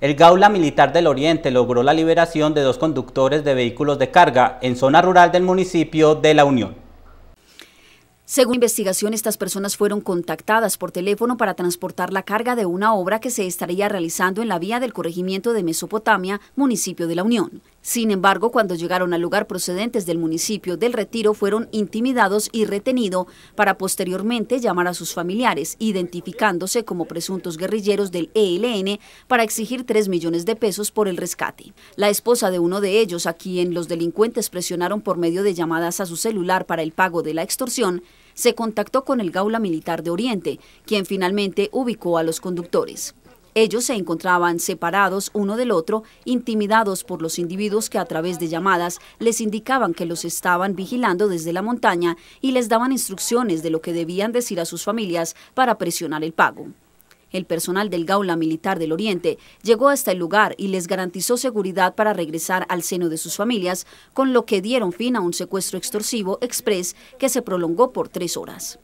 El Gaula Militar del Oriente logró la liberación de dos conductores de vehículos de carga en zona rural del municipio de La Unión. Según investigación, estas personas fueron contactadas por teléfono para transportar la carga de una obra que se estaría realizando en la vía del corregimiento de Mesopotamia, municipio de La Unión. Sin embargo, cuando llegaron al lugar procedentes del municipio del Retiro, fueron intimidados y retenidos para posteriormente llamar a sus familiares, identificándose como presuntos guerrilleros del ELN para exigir 3 millones de pesos por el rescate. La esposa de uno de ellos, a quien los delincuentes presionaron por medio de llamadas a su celular para el pago de la extorsión, se contactó con el Gaula Militar de Oriente, quien finalmente ubicó a los conductores. Ellos se encontraban separados uno del otro, intimidados por los individuos que a través de llamadas les indicaban que los estaban vigilando desde la montaña y les daban instrucciones de lo que debían decir a sus familias para presionar el pago. El personal del Gaula Militar del Oriente llegó hasta el lugar y les garantizó seguridad para regresar al seno de sus familias, con lo que dieron fin a un secuestro extorsivo express que se prolongó por tres horas.